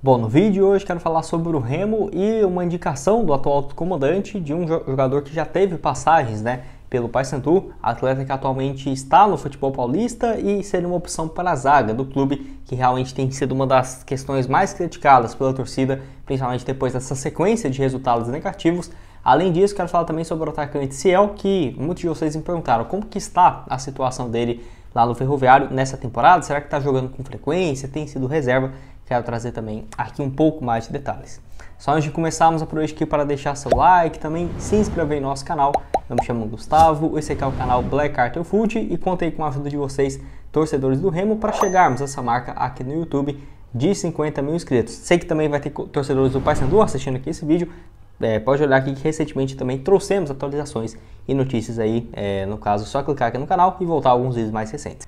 Bom, no vídeo de hoje quero falar sobre o Remo e uma indicação do atual comandante de um jogador que já teve passagens né, pelo Paysandu, atleta que atualmente está no futebol paulista e seria uma opção para a zaga do clube, que realmente tem sido uma das questões mais criticadas pela torcida, principalmente depois dessa sequência de resultados negativos. Além disso, quero falar também sobre o atacante Ciel, que muitos de vocês me perguntaram como que está a situação dele lá no Ferroviário nessa temporada? Será que está jogando com frequência? Tem sido reserva? Quero trazer também aqui um pouco mais de detalhes. Só antes de começarmos a aqui para deixar seu like, também se inscrever em nosso canal. Eu me chamo Gustavo, esse aqui é o canal Black Carter Foot e contei com a ajuda de vocês, torcedores do Remo, para chegarmos a essa marca aqui no YouTube de 50 mil inscritos. Sei que também vai ter torcedores do Paysandu assistindo aqui esse vídeo. É, pode olhar aqui que recentemente também trouxemos atualizações e notícias aí, é, no caso, só clicar aqui no canal e voltar alguns vídeos mais recentes.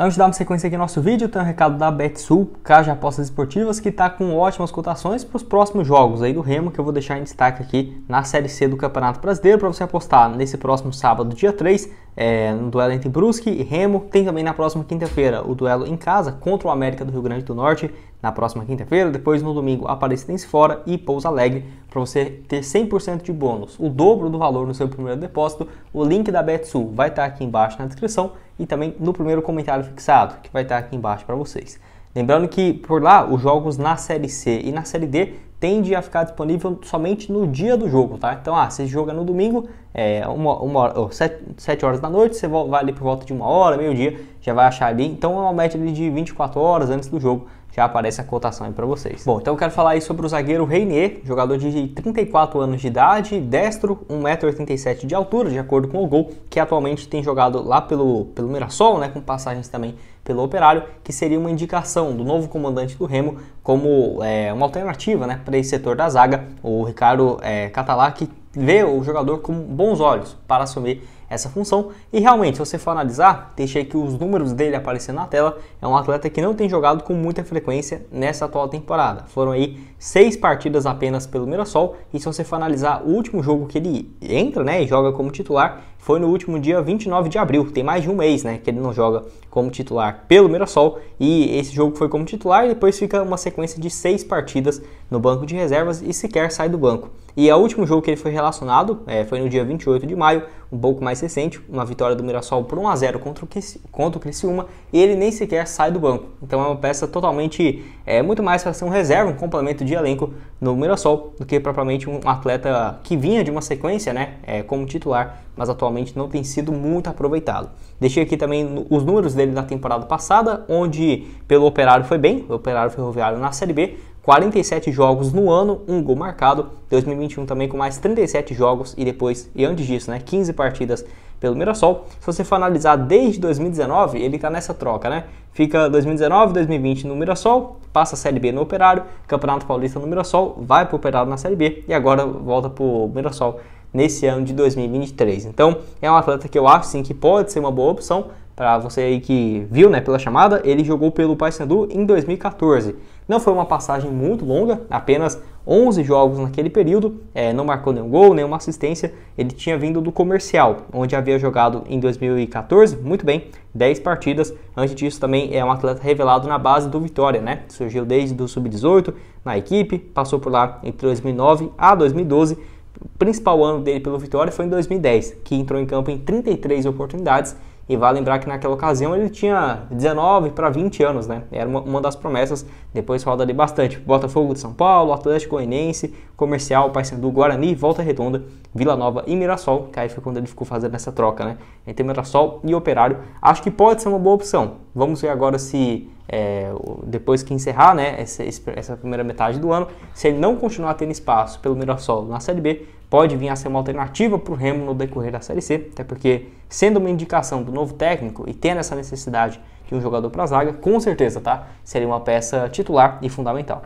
Antes de darmos sequência aqui no nosso vídeo, tem um recado da BetSul, Caja Apostas Esportivas, que está com ótimas cotações para os próximos jogos aí do Remo, que eu vou deixar em destaque aqui na Série C do Campeonato Brasileiro, para você apostar nesse próximo sábado, dia 3, é, no duelo entre Brusque e Remo. Tem também na próxima quinta-feira o duelo em casa contra o América do Rio Grande do Norte, na próxima quinta-feira. Depois, no domingo, Aparecidense fora e Pouso Alegre, para você ter 100% de bônus, o dobro do valor no seu primeiro depósito. O link da BetSul vai estar tá aqui embaixo na descrição e também no primeiro comentário fixado, que vai estar tá aqui embaixo para vocês. Lembrando que por lá os jogos na Série C e na Série D tende a ficar disponível somente no dia do jogo, tá? Então, ah, você joga no domingo, é, uma, uma, oh, sete, sete, horas da noite, você vai ali por volta de uma hora, meio-dia, já vai achar ali. Então, é uma média de 24 horas antes do jogo, já aparece a cotação aí para vocês. Bom, então eu quero falar aí sobre o zagueiro Reinier, jogador de 34 anos de idade, destro, 1,87m de altura, de acordo com o gol, que atualmente tem jogado lá pelo, pelo Mirassol, né, com passagens também pelo Operário, que seria uma indicação do novo comandante do Remo como é, uma alternativa, né, para esse setor da zaga. O Ricardo é, Catalá que vê o jogador com bons olhos para assumir essa função. E realmente, se você for analisar, deixei aqui os números dele aparecendo na tela, é um atleta que não tem jogado com muita frequência nessa atual temporada. Foram aí seis partidas apenas pelo Mirassol, e se você for analisar o último jogo que ele entra né, e joga como titular, foi no último dia 29 de abril, tem mais de um mês né, que ele não joga como titular pelo Mirassol, e esse jogo foi como titular, e depois fica uma sequência de seis partidas no banco de reservas e sequer sai do banco. E é o último jogo que ele foi relacionado é, foi no dia 28 de maio, um pouco mais mais recente, uma vitória do Mirassol por 1 a 0 contra o, contra o Criciúma, e ele nem sequer sai do banco. Então é uma peça totalmente, é, muito mais para ser um reserva, um complemento de elenco no Mirassol, do que propriamente um atleta que vinha de uma sequência, né, é, como titular, mas atualmente não tem sido muito aproveitado. Deixei aqui também os números dele na temporada passada, onde pelo Operário foi bem, o Operário Ferroviário na Série B, 47 jogos no ano, um gol marcado. 2021 também com mais 37 jogos e depois, e antes disso, né, 15 partidas pelo Mirassol. Se você for analisar desde 2019, ele está nessa troca, né? Fica 2019, 2020 no Mirassol, passa a Série B no Operário, Campeonato Paulista no Mirassol, vai para o Operário na Série B e agora volta para o Mirassol nesse ano de 2023. Então, é um atleta que eu acho sim que pode ser uma boa opção, para você aí que viu, né, pela chamada, ele jogou pelo Paysandu em 2014. Não foi uma passagem muito longa, apenas 11 jogos naquele período, é, não marcou nenhum gol, nenhuma assistência. Ele tinha vindo do comercial, onde havia jogado em 2014, muito bem, 10 partidas. Antes disso, também é um atleta revelado na base do Vitória, né? Surgiu desde o sub-18 na equipe, passou por lá entre 2009 a 2012. O principal ano dele pelo Vitória foi em 2010, que entrou em campo em 33 oportunidades e vale lembrar que naquela ocasião ele tinha 19 para 20 anos, né? Era uma, uma das promessas, depois roda ali bastante. Botafogo de São Paulo, Atlético Goianiense, Comercial, Paysandu, Guarani, Volta Redonda, Vila Nova e Mirassol, que aí foi quando ele ficou fazendo essa troca, né? Entre Mirassol e Operário. Acho que pode ser uma boa opção. Vamos ver agora se é, depois que encerrar né, essa, essa, primeira metade do ano, se ele não continuar tendo espaço pelo solo na Série B, pode vir a ser uma alternativa para o Remo no decorrer da Série C, até porque, sendo uma indicação do novo técnico e tendo essa necessidade de um jogador para a zaga, com certeza tá, seria uma peça titular e fundamental.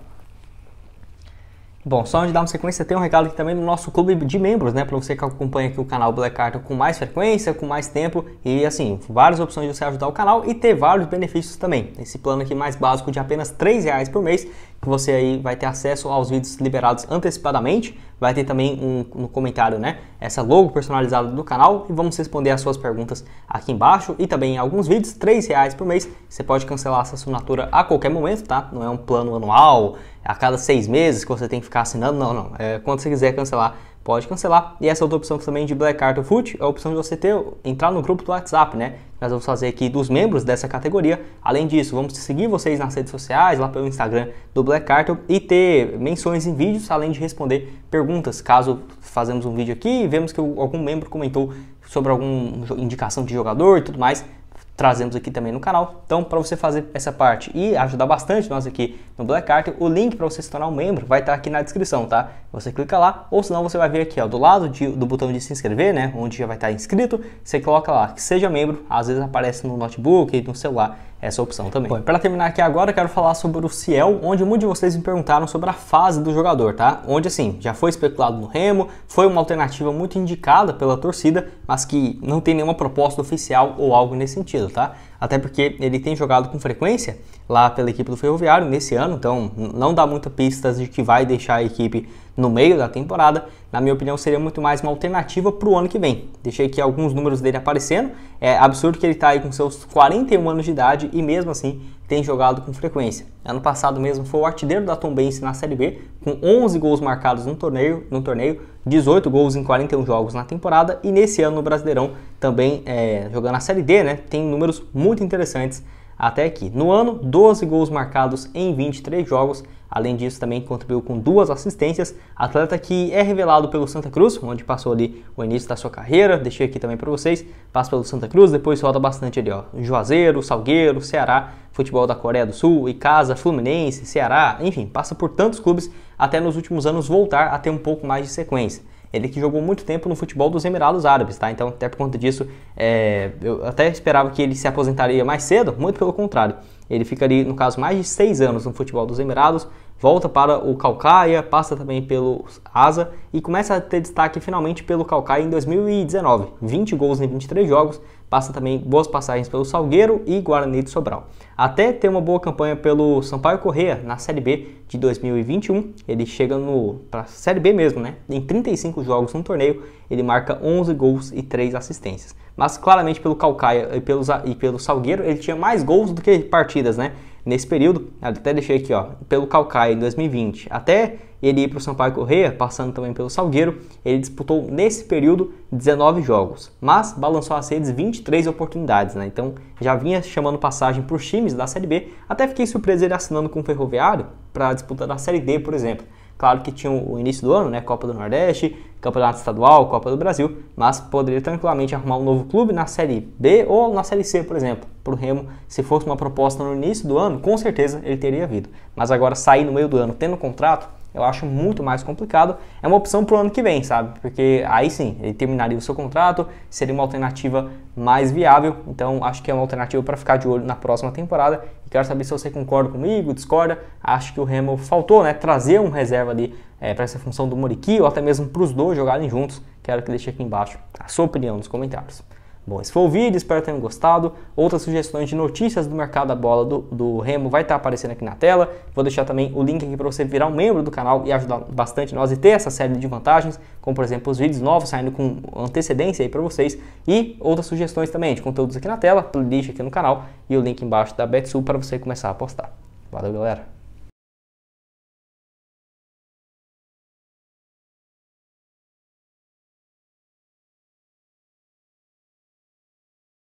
Bom, só antes de dar uma sequência, tem um recado aqui também no nosso clube de membros, né? Para você que acompanha aqui o canal Black Card com mais frequência, com mais tempo e assim, várias opções de você ajudar o canal e ter vários benefícios também. Esse plano aqui mais básico de apenas R$ reais por mês, que você aí vai ter acesso aos vídeos liberados antecipadamente, vai ter também um, no comentário, né? Essa logo personalizada do canal e vamos responder as suas perguntas aqui embaixo e também em alguns vídeos, R$ reais por mês. Você pode cancelar essa assinatura a qualquer momento, tá? Não é um plano anual a cada seis meses que você tem que ficar assinando, não, não. É, quando você quiser cancelar, pode cancelar. E essa outra opção também de Black Card Foot é a opção de você ter, entrar no grupo do WhatsApp, né? Nós vamos fazer aqui dos membros dessa categoria. Além disso, vamos seguir vocês nas redes sociais, lá pelo Instagram do Black Cartel e ter menções em vídeos, além de responder perguntas. Caso fazemos um vídeo aqui e vemos que algum membro comentou sobre alguma indicação de jogador e tudo mais, trazemos aqui também no canal. Então, para você fazer essa parte e ajudar bastante nós aqui no Black Art, o link para você se tornar um membro vai estar tá aqui na descrição, tá? Você clica lá, ou senão você vai ver aqui, ó, do lado de, do botão de se inscrever, né, onde já vai estar tá inscrito, você coloca lá que seja membro, às vezes aparece no notebook no celular essa opção também. Bom, para terminar aqui agora, eu quero falar sobre o Ciel, onde muitos de vocês me perguntaram sobre a fase do jogador, tá? Onde assim, já foi especulado no Remo, foi uma alternativa muito indicada pela torcida, mas que não tem nenhuma proposta oficial ou algo nesse sentido, tá? Até porque ele tem jogado com frequência lá pela equipe do Ferroviário nesse ano, então não dá muita pistas de que vai deixar a equipe no meio da temporada, na minha opinião, seria muito mais uma alternativa para o ano que vem. Deixei aqui alguns números dele aparecendo. É absurdo que ele está aí com seus 41 anos de idade e mesmo assim tem jogado com frequência. Ano passado mesmo foi o artilheiro da Tombense na Série B, com 11 gols marcados no torneio, no torneio, 18 gols em 41 jogos na temporada e nesse ano no Brasileirão também é, jogando a Série D, né? Tem números muito interessantes até aqui. No ano, 12 gols marcados em 23 jogos. Além disso, também contribuiu com duas assistências. Atleta que é revelado pelo Santa Cruz, onde passou ali o início da sua carreira. Deixei aqui também para vocês. Passa pelo Santa Cruz, depois roda bastante ali, ó. Juazeiro, Salgueiro, Ceará, futebol da Coreia do Sul, Icasa, Fluminense, Ceará, enfim, passa por tantos clubes até nos últimos anos voltar a ter um pouco mais de sequência ele que jogou muito tempo no futebol dos Emirados Árabes, tá? Então, até por conta disso, é, eu até esperava que ele se aposentaria mais cedo, muito pelo contrário. Ele fica ali, no caso, mais de seis anos no futebol dos Emirados, volta para o Calcaia, passa também pelo Asa e começa a ter destaque finalmente pelo Calcaia em 2019. 20 gols em 23 jogos, passa também boas passagens pelo Salgueiro e Guarani de Sobral. Até ter uma boa campanha pelo Sampaio Correia na Série B de 2021, ele chega para a Série B mesmo, né? Em 35 jogos no torneio, ele marca 11 gols e 3 assistências. Mas claramente pelo Calcaia e, pelos, e pelo Salgueiro, ele tinha mais gols do que partidas, né? Nesse período, até deixei aqui, ó, pelo Calcaia em 2020, até ele ir para o Sampaio Correia, passando também pelo Salgueiro, ele disputou nesse período 19 jogos, mas balançou as redes 23 oportunidades, né? Então já vinha chamando passagem para os times da Série B, até fiquei surpreso ele assinando com o Ferroviário para a disputa da Série D, por exemplo. Claro que tinha o início do ano, né? Copa do Nordeste, Campeonato Estadual, Copa do Brasil, mas poderia tranquilamente arrumar um novo clube na Série B ou na Série C, por exemplo. Para o Remo, se fosse uma proposta no início do ano, com certeza ele teria vindo. Mas agora sair no meio do ano tendo contrato, eu acho muito mais complicado. É uma opção para o ano que vem, sabe? Porque aí sim, ele terminaria o seu contrato, seria uma alternativa mais viável. Então, acho que é uma alternativa para ficar de olho na próxima temporada. E quero saber se você concorda comigo, discorda. Acho que o Remo faltou, né? Trazer um reserva ali é, para essa função do Moriqui ou até mesmo para os dois jogarem juntos. Quero que deixe aqui embaixo a sua opinião nos comentários. Bom, esse foi o vídeo, espero que tenham gostado. Outras sugestões de notícias do mercado da bola do, do Remo vai estar aparecendo aqui na tela. Vou deixar também o link aqui para você virar um membro do canal e ajudar bastante nós e ter essa série de vantagens, como por exemplo os vídeos novos saindo com antecedência aí para vocês e outras sugestões também de conteúdos aqui na tela, playlist aqui no canal e o link embaixo da BetSul para você começar a apostar. Valeu, galera!